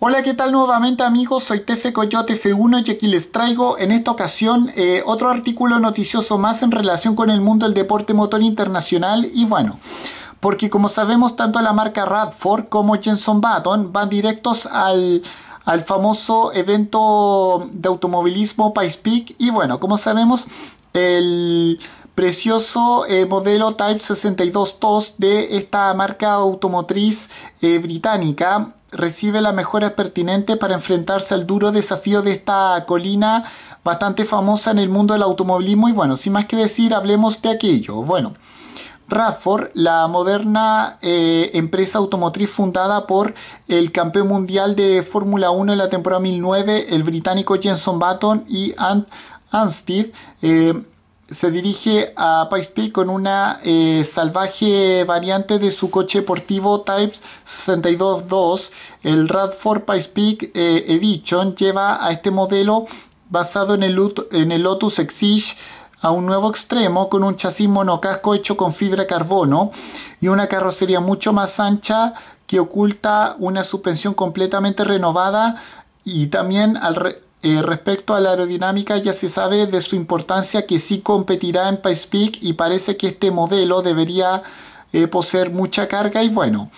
Hola, ¿qué tal nuevamente amigos? Soy Tefe Coyote F1 y aquí les traigo en esta ocasión eh, otro artículo noticioso más en relación con el mundo del deporte motor internacional y bueno, porque como sabemos tanto la marca Radford como Jenson Button van directos al, famoso evento de automovilismo Pikes Peak y bueno, como sabemos el precioso eh, modelo Type 62 TOS de esta marca automotriz eh, británica recibe la mejora pertinentes para enfrentarse al duro desafío de esta colina bastante famosa en el mundo del automovilismo y bueno, sin más que decir, hablemos de aquello. Bueno, Rafford, la moderna eh, empresa automotriz fundada por el campeón mundial de Fórmula 1 en la temporada 2009, el británico Jenson Button y Ant Anstead, eh, se dirige a Pice Peak con una eh, salvaje variante de su coche deportivo Type 62.2. El Radford Pice Peak eh, Edition lleva a este modelo basado en el, Lotus Exige a un nuevo extremo con un chasis monocasco hecho con fibra carbono y una carrocería mucho más ancha que oculta una suspensión completamente renovada y también al, eh, respecto a la aerodinámica, ya se sabe de su importancia que sí competirá en Paispeak Peak y parece que este modelo debería eh, poseer mucha carga y bueno.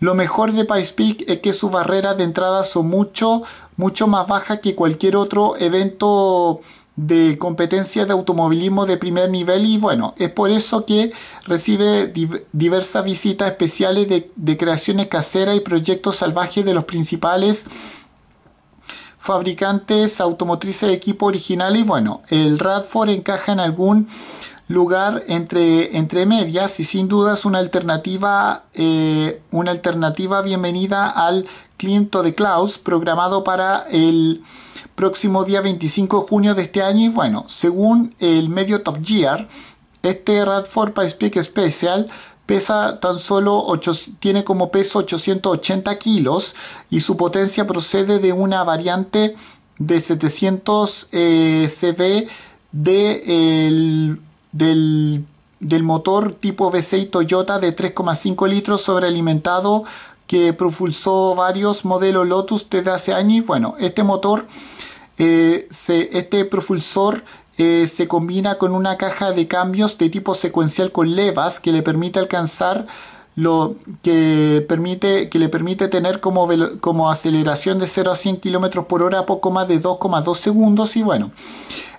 Lo mejor de Paispeak Peak es que sus barreras de entrada son mucho, mucho más bajas que cualquier otro evento de competencia de automovilismo de primer nivel y bueno, es por eso que recibe diversas visitas especiales de creaciones caseras y proyectos salvajes de los principales fabricantes automotrices de equipo original y Bueno, el Radford encaja en algún lugar entre, entre medias y sin duda es una alternativa, eh, una alternativa bienvenida al cliente de Klaus programado para el próximo día 25 de junio de este año y bueno, según el medio Top Gear, este Radford Pike Special pesa tan solo tiene como peso 880 kilos y su potencia procede de una variante de 700 eh, CV del, del, motor tipo V6 Toyota de 3,5 litros sobrealimentado que propulsó varios modelos Lotus desde hace años y bueno, este motor eh, este propulsor eh, se combina con una caja de cambios de tipo secuencial con levas que le permite alcanzar lo que permite que le permite tener como, como aceleración de 0 a 100 km por hora poco más de 2,2 segundos y bueno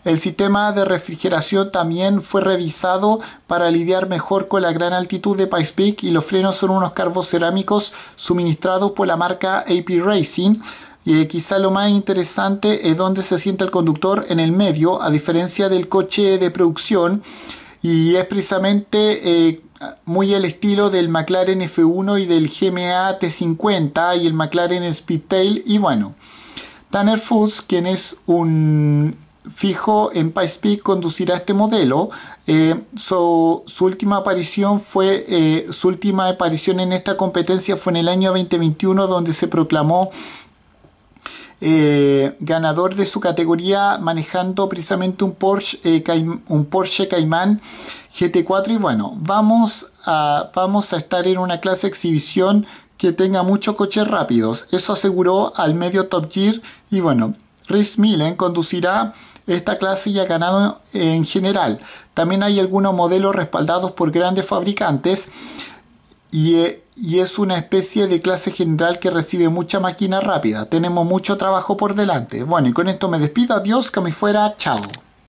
el sistema de refrigeración también fue revisado para lidiar mejor con la gran altitud de Pice Peak y los frenos son unos carbos cerámicos suministrados por la marca AP Racing y quizá lo más interesante es donde se sienta el conductor en el medio, a diferencia del coche de producción. Y es precisamente eh, muy el estilo del McLaren F1 y del GMA T50 y el McLaren Speedtail. Y bueno, Tanner Foods, quien es un fijo en Pikes Peak, conducirá este modelo. Eh, su última aparición fue eh, su última aparición en esta competencia fue en el año 2021, donde se proclamó eh, ganador de su categoría manejando precisamente un Porsche, eh, un Porsche Cayman GT4 y bueno, vamos a, vamos a estar en una clase exhibición que tenga muchos coches rápidos. Eso aseguró al medio Top Gear y bueno, Rhys Millen conducirá esta clase y ha ganado en general. También hay algunos modelos respaldados por grandes fabricantes y, eh, y es una especie de clase general que recibe mucha máquina rápida. Tenemos mucho trabajo por delante. Bueno, y con esto me despido. Adiós, que me fuera. Chao.